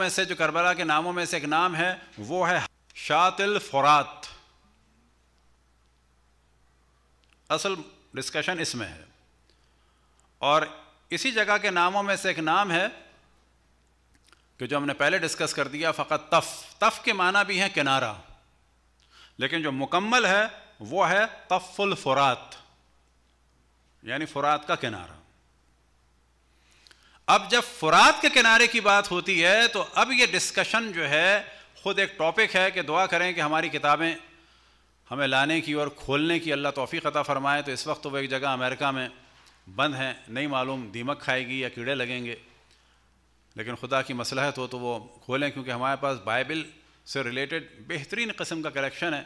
में से जो करबला के नामों में से एक नाम है वो है शातिल फरात असल डिस्कशन इसमें है और इसी जगह के नामों में से एक नाम है कि जो हमने पहले डिस्कस कर दिया फ़कत तफ़ तफ़ के माना भी हैं किनारा लेकिन जो मुकम्मल है वो है तफ़ुल फुरात यानी फुरात का किनारा अब जब फुरात के किनारे की बात होती है तो अब ये डिस्कशन जो है खुद एक टॉपिक है कि दुआ करें कि हमारी किताबें हमें लाने की और खोलने की अल्लाह तोफ़ी ख़ता फ़रमाए तो इस वक्त तो वो एक जगह अमेरिका में बंद हैं नहीं मालूम दीमक खाएगी या कीड़े लगेंगे लेकिन खुदा की मसलहत हो तो वो खोलें क्योंकि हमारे पास बाइबल से रिलेटेड बेहतरीन कस्म का कलेक्शन है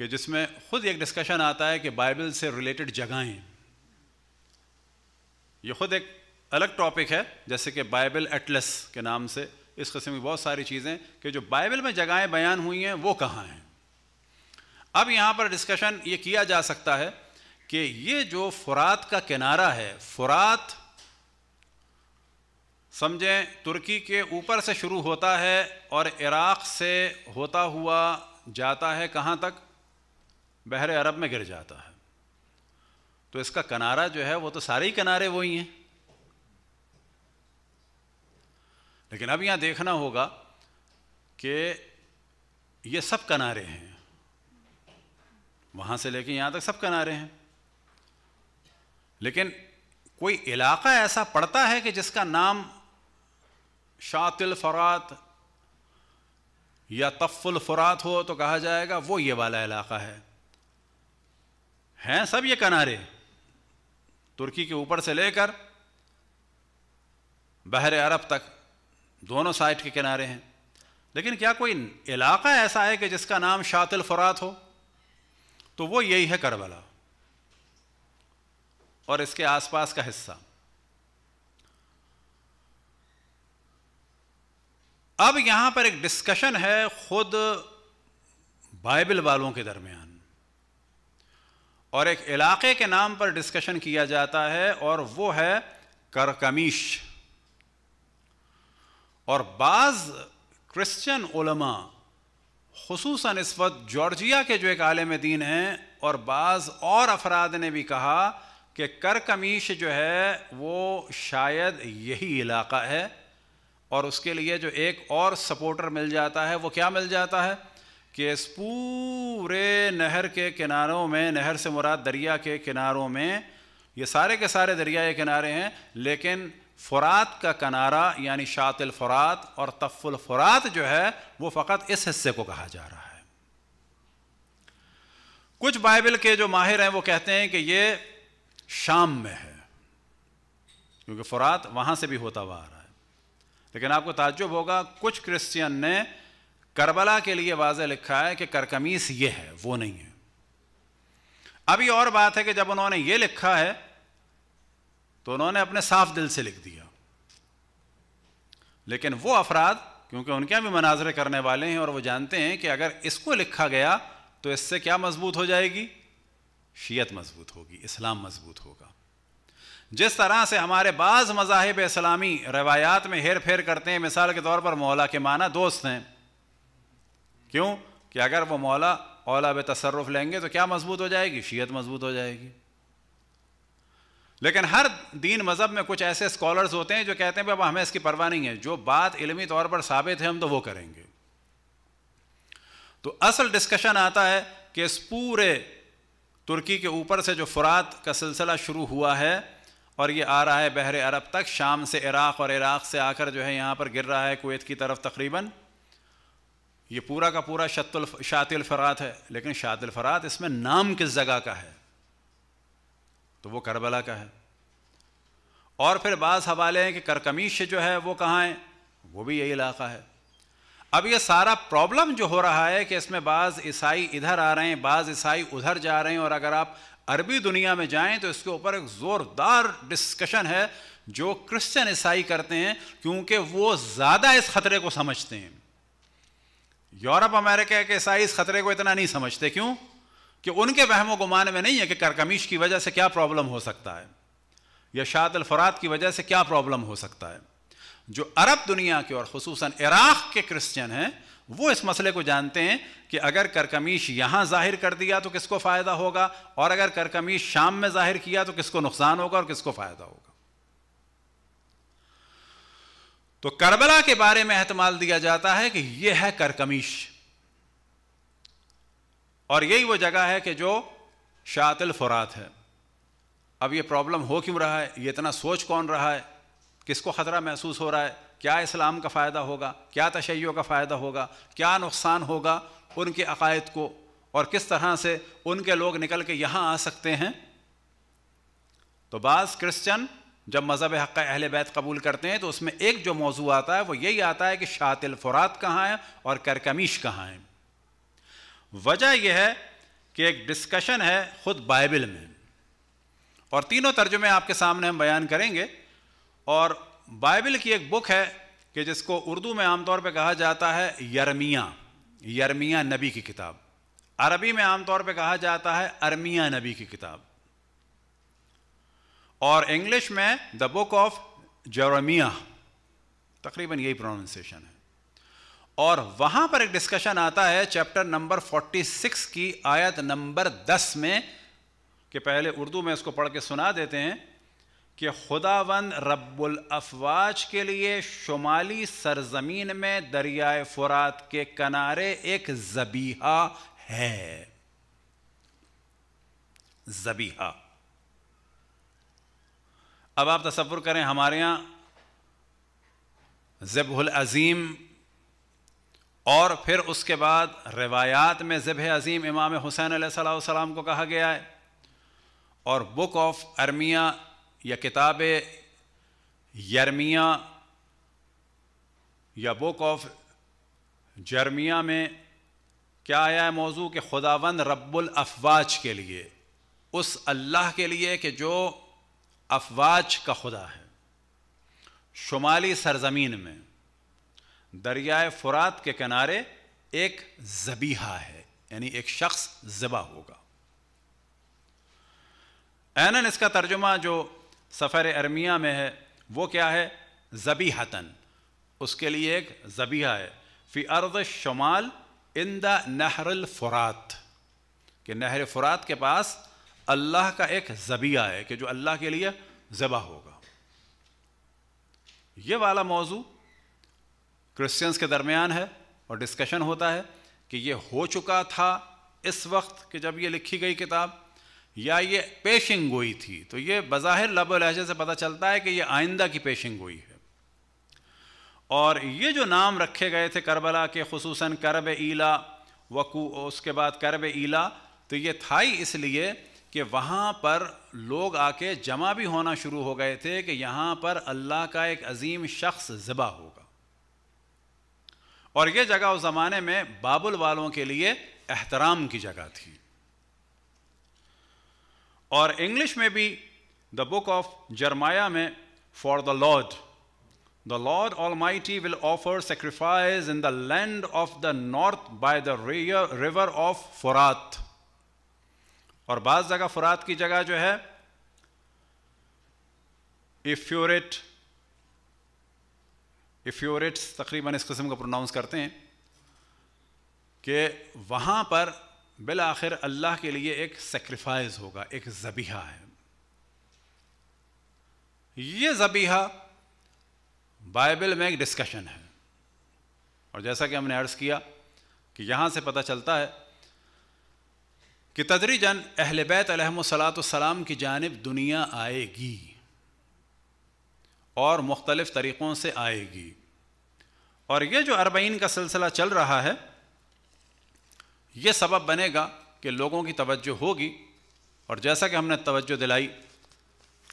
कि जिसमें ख़ुद एक डिस्कशन आता है कि बाइबल से रिलेटेड जगहें ये ख़ुद एक अलग टॉपिक है जैसे कि बाइबल एटलस के नाम से इस किस्म की बहुत सारी चीज़ें कि जो बाइबल में जगहें बयान हुई हैं वो कहाँ हैं अब यहाँ पर डिस्कशन ये किया जा सकता है कि ये जो फुरात का किनारा है फुरात समझें तुर्की के ऊपर से शुरू होता है और इराक़ से होता हुआ जाता है कहाँ तक बहर अरब में गिर जाता है तो इसका किनारा जो है वो तो सारे ही किनारे वही हैं लेकिन अब यहाँ देखना होगा कि ये सब किनारे हैं वहाँ से लेके यहाँ तक सब किनारे हैं लेकिन कोई इलाका ऐसा पड़ता है कि जिसका नाम शातिल फरात या तफ़ुल फरात हो तो कहा जाएगा वो ये वाला इलाका है हैं सब ये किनारे तुर्की के ऊपर से लेकर बहर अरब तक दोनों साइड के किनारे हैं लेकिन क्या कोई इलाका ऐसा है कि जिसका नाम शातिल फ़रात हो तो वो यही है करबला और इसके आसपास का हिस्सा अब यहां पर एक डिस्कशन है खुद बाइबल वालों के दरमियान और एक इलाके के नाम पर डिस्कशन किया जाता है और वो है करकमीश और बाज़ क्रिश्चियन ओलमा खसूस इस वक्त जॉर्जिया के जो एक आलम दीन हैं और बाज़ और अफराद ने भी कहा कि कर कमीश जो है वो शायद यही इलाका है और उसके लिए जो एक और सपोर्टर मिल जाता है वो क्या मिल जाता है कि इस पूरे नहर के किनारों में नहर से मुराद दरिया के किनारों में ये सारे के सारे दरिया किनारे हैं लेकिन फ़ुरात का कनारा यानी शातिल फ़ुरात और तफ़ुल फ़ुरात जो है वो फ़कत इस हिस्से को कहा जा रहा है कुछ बाइबल के जो माहिर हैं वो कहते हैं कि ये शाम में है क्योंकि फ़ुरात वहाँ से भी होता हुआ आ रहा है लेकिन आपको ताज्जुब होगा कुछ क्रिश्चियन ने करबला के लिए वाज लिखा है कि करकमीस ये है वो नहीं है अभी और बात है कि जब उन्होंने ये लिखा है तो उन्होंने अपने साफ दिल से लिख दिया लेकिन वो अफराद क्योंकि उनके यहाँ भी मनाजरे करने वाले हैं और वो जानते हैं कि अगर इसको लिखा गया तो इससे क्या मजबूत हो जाएगी शीयत मजबूत होगी इस्लाम मजबूत होगा जिस तरह से हमारे बाज़ मजाहब इस्लामी रवायात में हेर फेर करते हैं मिसाल के तौर पर मौला के माना दोस्त हैं क्यों कि अगर वो मौला औला तसरफ लेंगे तो क्या मजबूत हो जाएगी शीयत मजबूत हो जाएगी लेकिन हर दीन मज़हब में कुछ ऐसे स्कॉलर्स होते हैं जो कहते हैं बाबा हमें इसकी परवाह नहीं है जो बात इलमी तौर पर साबित है हम तो वो करेंगे तो असल डिस्कशन आता है कि इस पूरे तुर्की के ऊपर से जो फ़ुरात का सिलसिला शुरू हुआ है और ये आ रहा है बहरे अरब तक शाम से इराक़ और इराक़ से आकर जो है यहाँ पर गिर रहा है कुवैत की तरफ तकरीबन ये पूरा का पूरा शतुल शातिल फ़रात है लेकिन शातिल फ़रात इसमें नाम किस जगह का है तो वो करबला का है और फिर बाज़ हवाले हैं कि करकमीश जो है वो कहाँ है वो भी यही इलाका है अब ये सारा प्रॉब्लम जो हो रहा है कि इसमें बाज़ ईसाई इधर आ रहे हैं बाज़ ईसाई उधर जा रहे हैं और अगर आप अरबी दुनिया में जाएं तो इसके ऊपर एक ज़ोरदार डिस्कशन है जो क्रिश्चियन ईसाई करते हैं क्योंकि वो ज़्यादा इस खतरे को समझते हैं यूरोप अमेरिका के ईसाई इस खतरे को इतना नहीं समझते क्यों कि उनके वहमो गुमान में नहीं है कि करकमीश की वजह से क्या प्रॉब्लम हो सकता है या शात अलफरात की वजह से क्या प्रॉब्लम हो सकता है जो अरब दुनिया के और खसूस इराक़ के क्रिश्चियन हैं वो इस मसले को जानते हैं कि अगर करकमीश यहाँ ज़ाहिर कर दिया तो किसको फ़ायदा होगा और अगर करकमीश शाम में ज़ाहिर किया तो किसको नुकसान होगा और किसको फ़ायदा होगा तो करबला के बारे में अहतमाल दिया जाता है कि यह है करकमीश और यही वो जगह है कि जो शातिल फुरात है अब ये प्रॉब्लम हो क्यों रहा है ये इतना सोच कौन रहा है किसको ख़तरा महसूस हो रहा है क्या इस्लाम का फ़ायदा होगा क्या तशैयों का फ़ायदा होगा क्या नुकसान होगा उनके अकायद को और किस तरह से उनके लोग निकल के यहाँ आ सकते हैं तो बाज़ क्रिश्चन जब मज़हब हक़ अहल बैत कबूल करते हैं तो उसमें एक जो मौजू आता है वो यही आता है कि शातिल फ़ुरात कहाँ है और करकमीश कहाँ है वजह यह है कि एक डिस्कशन है ख़ुद बाइबल में और तीनों तर्जुमे आपके सामने हम बयान करेंगे और बाइबल की एक बुक है कि जिसको उर्दू में आमतौर पर कहा जाता है यरमिया यरमिया नबी की किताब अरबी में आमतौर पर कहा जाता है अरमिया नबी की किताब और इंग्लिश में द बुक ऑफ जरमिया तकरीबन यही प्रोनाउंसिएशन है और वहां पर एक डिस्कशन आता है चैप्टर नंबर 46 की आयत नंबर 10 में कि पहले उर्दू में इसको पढ़ के सुना देते हैं कि खुदावन रब्बुल अफवाज के लिए शुमाली सरजमीन में दरियाए फुरात के किनारे एक जबीहा है जबीहा अब आप तस्वुर करें हमारे यहां जबहुल अज़ीम और फिर उसके बाद रिवायात में ज़ब अज़ीम इमाम हुसैन सलाम को कहा गया है और बुक ऑफ अरमिया या किताब यरमिया या बुक ऑफ जर्मिया में क्या आया है मौजू के खुदावंद रब्बुल अफवाज के लिए उस अल्लाह के लिए कि जो अफवाज का खुदा है शुमाली सरजमीन में दरियाए फुरात के किनारे एक जबीहा है यानी एक शख्स ज़बा होगा एनन इसका तर्जुमा जो सफ़र अरमिया में है वो क्या है जबी हतन उसके लिए एक जबीहा है फ़ी अर्द शुमाल इन द नहरल कि नहर फ़ुरात के पास अल्लाह का एक जबिया है कि जो अल्लाह के लिए ज़बा होगा ये वाला मौजू क्रिश्चियंस के दरमियान है और डिस्कशन होता है कि ये हो चुका था इस वक्त कि जब ये लिखी गई किताब या ये पेशिंग गोई थी तो ये बज़ाहिर लब लहजे से पता चलता है कि ये आइंदा की पेशिंग गोई है और ये जो नाम रखे गए थे करबला के खसूस करब ईला वकू उसके बाद करब ईला तो ये था ही इसलिए कि वहाँ पर लोग आके जमा भी होना शुरू हो गए थे कि यहाँ पर अल्लाह का एक अजीम शख्स ज़बा होगा और ये जगह उस ज़माने में बाबुल वालों के लिए एहतराम की जगह थी और इंग्लिश में भी द बुक ऑफ जरमाया में for the lord the all Lord टी will offer sacrifice in the land of the north by the river of फुरात और बाज जगह फुरात की जगह जो है इफ्यूरेट इफ्यूरेट्स तकरीबन इस किस्म को प्रोनाउंस करते हैं कि वहां पर बिल आखिर अल्लाह के लिए एक सेक्रीफाइस होगा एक जबीहा है ये जबीहा बाइबल में एक डिस्कशन है और जैसा कि हमने अर्ज़ किया कि यहाँ से पता चलता है कि तदरीजन अहल बैत सलाम की जानब दुनिया आएगी और मुख्तलिफ़ तरीक़ों से आएगी और ये जो अरबईन का सिलसिला चल रहा है ये सबब बनेगा कि लोगों की तवज्जो होगी और जैसा कि हमने तवज्जो दिलाई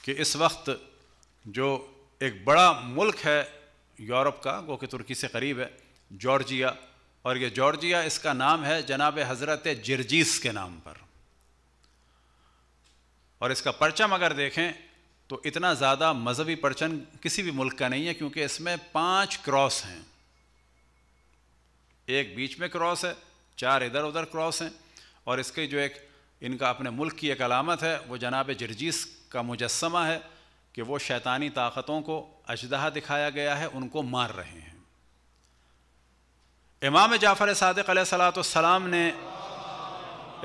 कि इस वक्त जो एक बड़ा मुल्क है यूरोप का वो कि तुर्की से करीब है जॉर्जिया और ये जॉर्जिया इसका नाम है जनाब हज़रत जर्जीस के नाम पर और इसका परचम अगर देखें तो इतना ज़्यादा मजहबी परचम किसी भी मुल्क का नहीं है क्योंकि इसमें पांच क्रॉस हैं एक बीच में क्रॉस है चार इधर उधर क्रॉस हैं और इसके जो एक इनका अपने मुल्क की एक अलामत है वो जनाब जर्जीस का मुजस्मा है कि वो शैतानी ताकतों को अजदहा दिखाया गया है उनको मार रहे हैं इमाम जाफ़र सदक सलाम ने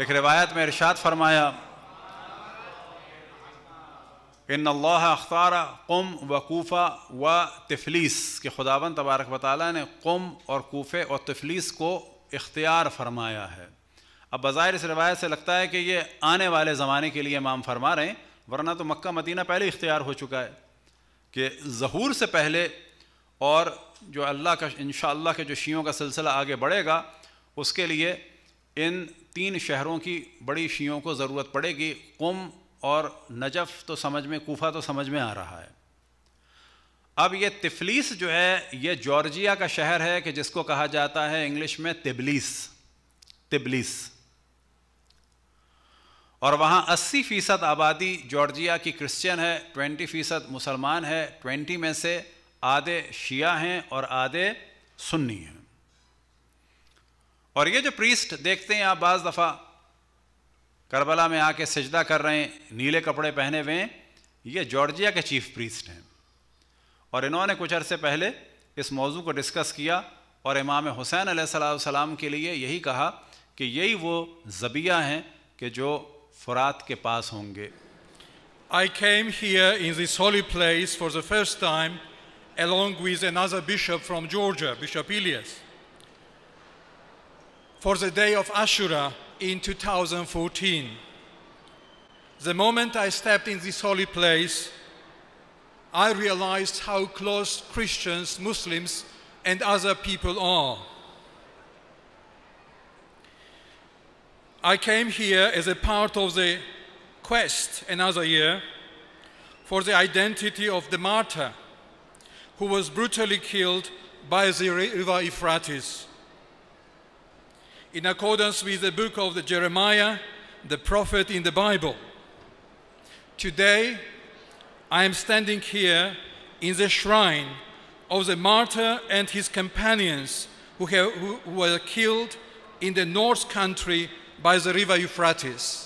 एक रिवायत में इरशाद फरमाया इन अल्लाह अख्तारा कुम व कोफ़ा व तफलीस के खुदावन तबारक वाली ने क़ुम और कोफ़े और तफलीस को इख्तियार फरमाया है अब बाज़ाहिर इस रवायत से लगता है कि ये आने वाले ज़माने के लिए इमाम फरमा रहे हैं वरना तो मक्का मदीना पहले इख्तियार हो चुका है कि जहूर से पहले और जो अल्लाह का इन के जो शीयों का सिलसिला आगे बढ़ेगा उसके लिए इन तीन शहरों की बड़ी शीयों को ज़रूरत पड़ेगी कुम और नजफ़ तो समझ में कोफा तो समझ में आ रहा है अब ये तिफलीस जो है ये जॉर्जिया का शहर है कि जिसको कहा जाता है इंग्लिश में तिबलीस तिबलीस और वहाँ 80 फीसद आबादी जॉर्जिया की क्रिश्चियन है 20 फीसद मुसलमान है 20 में से आधे शिया हैं और आधे सुन्नी हैं और ये जो प्रीस्ट देखते हैं आप बाज़ दफ़ा करबला में आके सजदा कर रहे हैं नीले कपड़े पहने हुए हैं ये जॉर्जिया के चीफ प्रीस्ट हैं और इन्होंने कुछ अरसे पहले इस मौजू को डिस्कस किया और इमाम हुसैन आसम के लिए यही कहा कि यही वो जबिया हैं कि जो फ़ुरात के पास होंगे I came here in this holy place for the first time along with a नाजर bishop from George bishop Elias for the day of Ashura in two thousand fourteen the moment I step in this holy place I realized how close Christians, Muslims, and other people are. I came here as a part of the quest another year for the identity of the martyr who was brutally killed by the river Euphrates. In accordance with the book of the Jeremiah, the prophet in the Bible. Today, I am standing here in the shrine of the martyr and his companions who, have, who were killed in the north country by the river Euphrates.